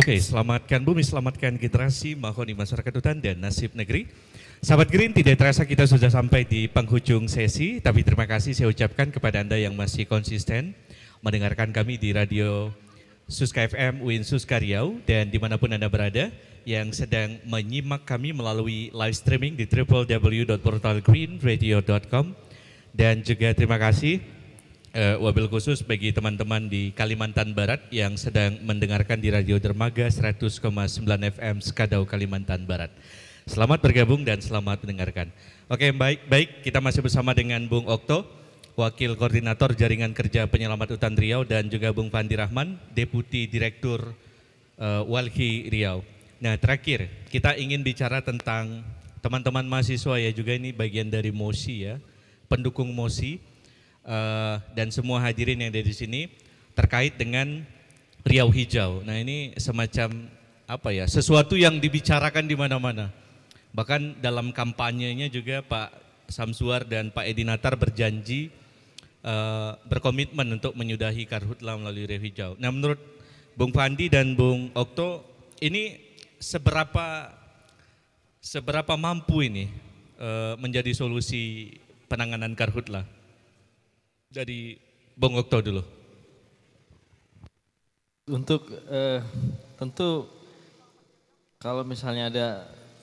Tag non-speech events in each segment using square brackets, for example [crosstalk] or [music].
Oke, selamatkan bumi, selamatkan generasi, mahoni masyarakat hutan dan nasib negeri. Sahabat Green, tidak terasa kita sudah sampai di penghujung sesi, tapi terima kasih saya ucapkan kepada Anda yang masih konsisten mendengarkan kami di radio Suska FM Win Suska Riau dan dimanapun Anda berada yang sedang menyimak kami melalui live streaming di www.portalgreenradio.com dan juga terima kasih uh, wabil khusus bagi teman-teman di Kalimantan Barat yang sedang mendengarkan di Radio Dermaga 100,9 FM Skadau Kalimantan Barat. Selamat bergabung dan selamat mendengarkan. Oke, baik baik kita masih bersama dengan Bung Okto, Wakil Koordinator Jaringan Kerja Penyelamat Hutan Riau dan juga Bung Fandi Rahman, Deputi Direktur uh, Walhi Riau. Nah, terakhir kita ingin bicara tentang teman-teman mahasiswa ya juga ini bagian dari mosi ya, pendukung mosi uh, dan semua hadirin yang ada di sini terkait dengan Riau Hijau. Nah ini semacam apa ya sesuatu yang dibicarakan di mana-mana. Bahkan dalam kampanyenya juga Pak Samsuar dan Pak Edi Natar berjanji uh, berkomitmen untuk menyudahi karhutlah melalui Riau Hijau. Nah menurut Bung Fandi dan Bung Okto ini seberapa seberapa mampu ini uh, menjadi solusi penanganan karhutlah? Dari Bung Okto dulu. Untuk eh, tentu kalau misalnya ada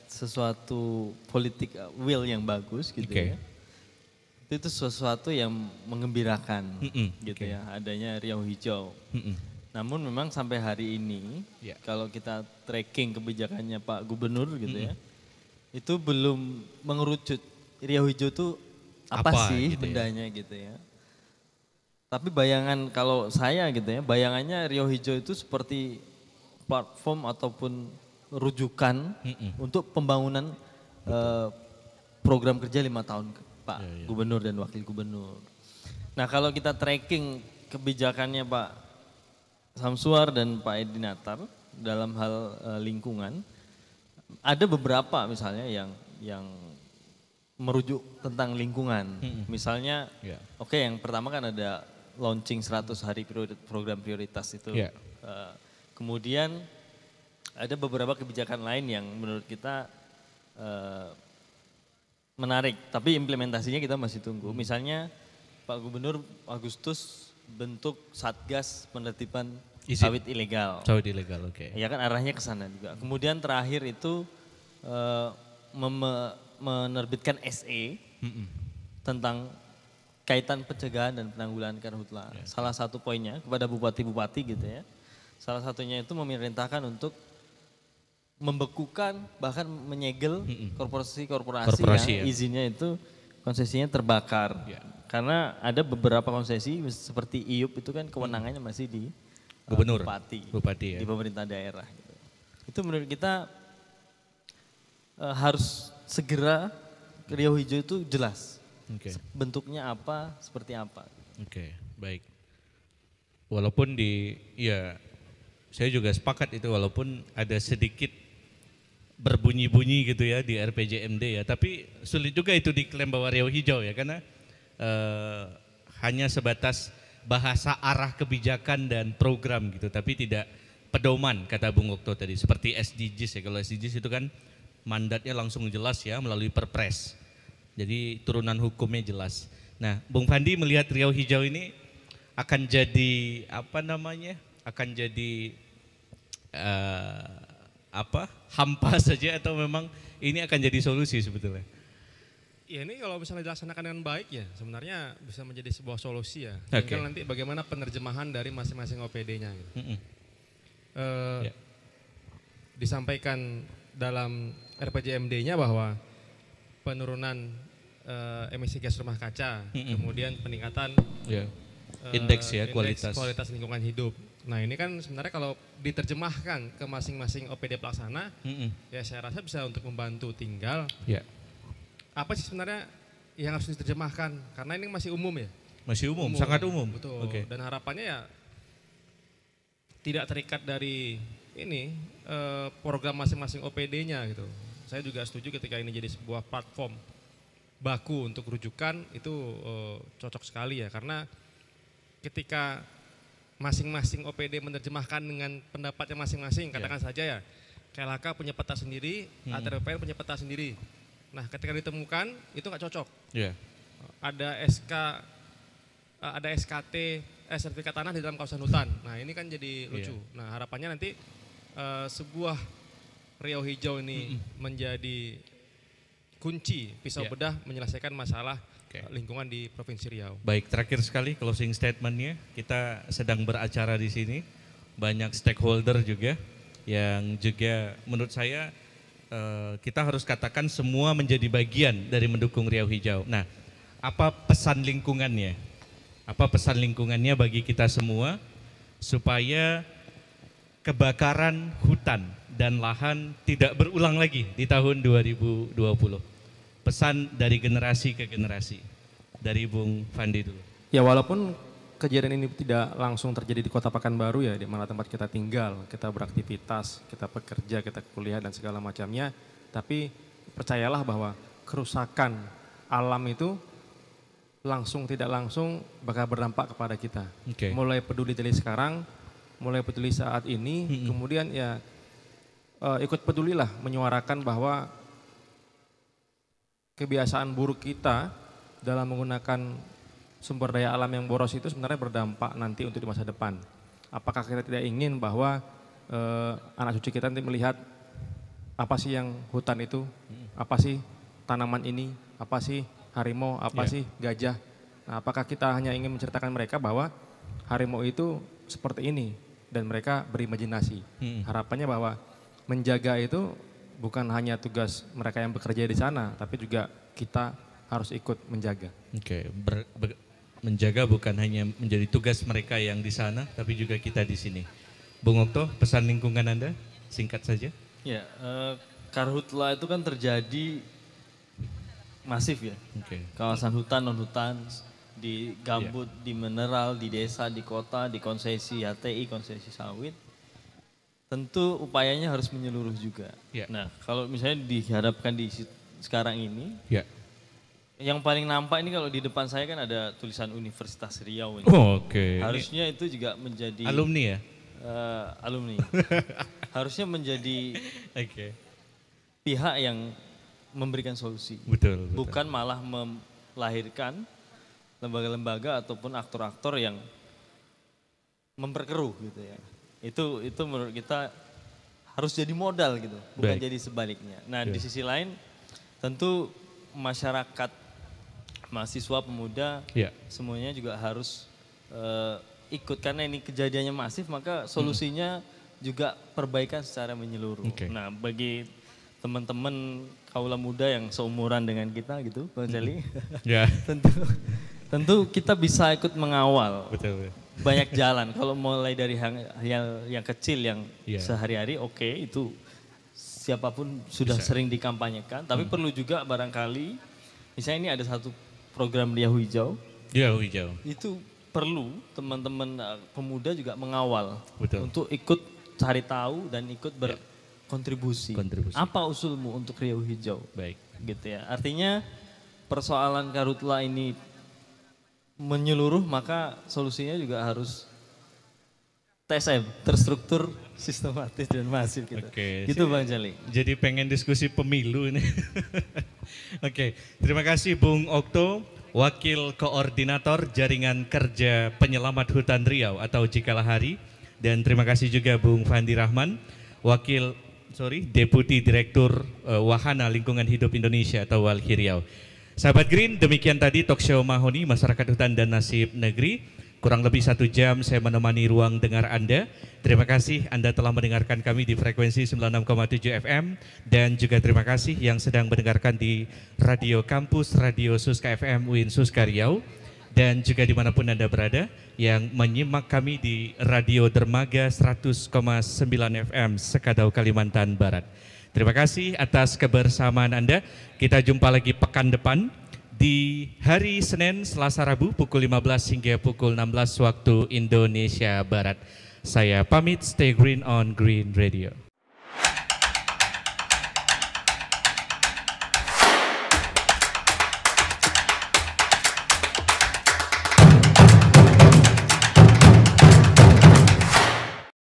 sesuatu politik eh, will yang bagus gitu okay. ya. Itu, itu sesuatu yang mengembirakan mm -mm, gitu okay. ya adanya riau hijau. Mm -mm. Namun memang sampai hari ini yeah. kalau kita tracking kebijakannya Pak Gubernur gitu mm -mm. ya. Itu belum mengerucut riau hijau itu apa, apa sih gitu ya? bendanya ya? gitu ya. Tapi bayangan kalau saya gitu ya, bayangannya Rio Hijau itu seperti platform ataupun rujukan mm -mm. untuk pembangunan uh, program kerja lima tahun Pak yeah, yeah. Gubernur dan Wakil Gubernur. Nah kalau kita tracking kebijakannya Pak Samsuar dan Pak Edi Natar dalam hal uh, lingkungan, ada beberapa misalnya yang yang merujuk tentang lingkungan. Mm -hmm. Misalnya, yeah. oke okay, yang pertama kan ada launching 100 hari program prioritas itu. Yeah. Ya. Uh, kemudian ada beberapa kebijakan lain yang menurut kita uh, menarik, tapi implementasinya kita masih tunggu. Hmm. Misalnya Pak Gubernur Agustus bentuk satgas penertiban Is sawit ilegal. Sawit ilegal, oke. Okay. Ya kan arahnya ke sana juga. Kemudian terakhir itu uh, menerbitkan SE mm -mm. tentang kaitan pencegahan dan penanggulangan karhutla. Ya. Salah satu poinnya kepada bupati-bupati gitu ya. Salah satunya itu memerintahkan untuk membekukan bahkan menyegel korporasi-korporasi yang ya. izinnya itu konsesinya terbakar. Ya. Karena ada beberapa konsesi seperti IUP itu kan kewenangannya mm. masih di eh, gubernur, bupati, bupati ya. di pemerintah daerah. Gitu. Itu menurut kita eh, harus segera Riau Hijau itu jelas Okay. Bentuknya apa, seperti apa. Oke, okay, baik. Walaupun di, ya saya juga sepakat itu walaupun ada sedikit berbunyi-bunyi gitu ya di RPJMD ya, tapi sulit juga itu diklaim bahwa Riau hijau ya karena eh, hanya sebatas bahasa arah kebijakan dan program gitu, tapi tidak pedoman kata Bung Okto tadi seperti SDGs ya kalau SDGs itu kan mandatnya langsung jelas ya melalui Perpres. Jadi turunan hukumnya jelas. Nah, Bung Fandi melihat Riau Hijau ini akan jadi apa namanya? Akan jadi uh, apa? Hampa [laughs] saja atau memang ini akan jadi solusi sebetulnya? Ya ini kalau misalnya dilaksanakan dengan baik ya sebenarnya bisa menjadi sebuah solusi ya. Okay. nanti bagaimana penerjemahan dari masing-masing OPD-nya. Gitu. Mm -hmm. uh, eh, yeah. Disampaikan dalam RPJMD-nya bahwa penurunan uh, emisi gas rumah kaca, mm -hmm. kemudian peningkatan yeah. Ya. uh, indeks ya kualitas kualitas lingkungan hidup. Nah ini kan sebenarnya kalau diterjemahkan ke masing-masing OPD pelaksana, mm -hmm. ya saya rasa bisa untuk membantu tinggal. Yeah. Apa sih sebenarnya yang harus diterjemahkan? Karena ini masih umum ya. Masih umum, umum. sangat umum. Betul. Okay. Dan harapannya ya tidak terikat dari ini eh, program masing-masing OPD-nya gitu saya juga setuju ketika ini jadi sebuah platform baku untuk rujukan itu eh, cocok sekali ya karena ketika masing-masing OPD menerjemahkan dengan pendapatnya masing-masing katakan yeah. saja ya KLHK punya peta sendiri, hmm. ATRPN punya peta sendiri. Nah, ketika ditemukan itu nggak cocok. Yeah. Ada SK, eh, ada SKT, eh, sertifikat tanah di dalam kawasan hutan. Nah, ini kan jadi iya. lucu. Yeah. Nah, harapannya nanti uh, sebuah Riau Hijau ini mm menjadi kunci pisau yeah. bedah menyelesaikan masalah okay. lingkungan di Provinsi Riau. Baik, terakhir sekali closing statementnya, kita sedang beracara di sini, banyak stakeholder juga yang juga menurut saya eh, kita harus katakan semua menjadi bagian dari mendukung Riau Hijau. Nah, apa pesan lingkungannya? Apa pesan lingkungannya bagi kita semua supaya kebakaran hutan dan lahan tidak berulang lagi di tahun 2020. Pesan dari generasi ke generasi. Dari Bung Fandi dulu. Ya walaupun kejadian ini tidak langsung terjadi di kota Pekanbaru ya, di mana tempat kita tinggal, kita beraktivitas, kita bekerja, kita kuliah dan segala macamnya, tapi percayalah bahwa kerusakan alam itu langsung tidak langsung bakal berdampak kepada kita. Okay. Mulai peduli dari sekarang, mulai peduli saat ini, hmm. kemudian ya uh, ikut pedulilah menyuarakan bahwa kebiasaan buruk kita dalam menggunakan sumber daya alam yang boros itu sebenarnya berdampak nanti untuk di masa depan. Apakah kita tidak ingin bahwa uh, anak cucu kita nanti melihat apa sih yang hutan itu, apa sih tanaman ini, apa sih harimau, apa yeah. sih gajah. Nah, apakah kita hanya ingin menceritakan mereka bahwa harimau itu seperti ini, dan mereka berimajinasi. Hmm. Harapannya bahwa menjaga itu bukan hanya tugas mereka yang bekerja di sana, tapi juga kita harus ikut menjaga. Oke, okay. menjaga bukan hanya menjadi tugas mereka yang di sana, tapi juga kita di sini. Bung Okto, pesan lingkungan Anda singkat saja. Ya, eh, karhutla itu kan terjadi masif ya. Okay. Kawasan hutan non hutan di iya. gambut, yeah. di mineral, di desa, di kota, di konsesi HTI, konsesi sawit, tentu upayanya harus menyeluruh juga. Yeah. Nah, kalau misalnya dihadapkan di sekarang ini, yeah. yang paling nampak ini kalau di depan saya kan ada tulisan Universitas Riau. Oh, Oke. Okay. Harusnya itu juga menjadi alumni ya. Uh, alumni. [laughs] harusnya menjadi okay. pihak yang memberikan solusi. Betul. betul. Bukan malah melahirkan lembaga-lembaga ataupun aktor-aktor yang memperkeruh gitu ya. Itu itu menurut kita harus jadi modal gitu, bukan Baik. jadi sebaliknya. Nah, yeah. di ya. sisi lain tentu masyarakat mahasiswa pemuda yeah. semuanya juga harus uh, ikut karena ini kejadiannya masif, maka hmm. solusinya hmm. juga perbaikan secara menyeluruh. Okay. Nah, bagi teman-teman kaula muda yang seumuran dengan kita gitu, Bang Jali. Hmm. Yeah. [laughs] tentu tentu kita bisa ikut mengawal. Betul. betul. Banyak jalan. Kalau mulai dari yang yang, yang kecil yang yeah. sehari-hari, oke okay, itu siapapun sudah bisa. sering dikampanyekan. Tapi hmm. perlu juga barangkali, misalnya ini ada satu program Yahoo Hijau. Yahoo Hijau. Itu perlu teman-teman eh, pemuda juga mengawal Betul. untuk ikut cari tahu dan ikut iya. berkontribusi. Kontribusi. Apa usulmu untuk Riau Hijau? Baik. Gitu ya. Artinya persoalan karutla ini menyeluruh maka solusinya juga harus TSM terstruktur sistematis dan masif gitu. Oke, gitu Bang Jali. Jadi pengen diskusi pemilu ini. [laughs] Oke, terima kasih Bung Okto, Wakil Koordinator Jaringan Kerja Penyelamat Hutan Riau atau Jikalahari dan terima kasih juga Bung Fandi Rahman, Wakil sorry Deputi Direktur uh, Wahana Lingkungan Hidup Indonesia atau Walhi Riau. Sahabat Green, demikian tadi talk show Mahoni, Masyarakat Hutan dan Nasib Negeri. Kurang lebih satu jam saya menemani ruang dengar Anda. Terima kasih Anda telah mendengarkan kami di frekuensi 96,7 FM. Dan juga terima kasih yang sedang mendengarkan di Radio Kampus, Radio Suska FM, UIN Suska Riau. Dan juga dimanapun Anda berada yang menyimak kami di Radio Dermaga 100,9 FM, Sekadau, Kalimantan Barat. Terima kasih atas kebersamaan Anda. Kita jumpa lagi pekan depan di hari Senin, Selasa, Rabu pukul 15 hingga pukul 16 waktu Indonesia Barat. Saya pamit, stay green on Green Radio.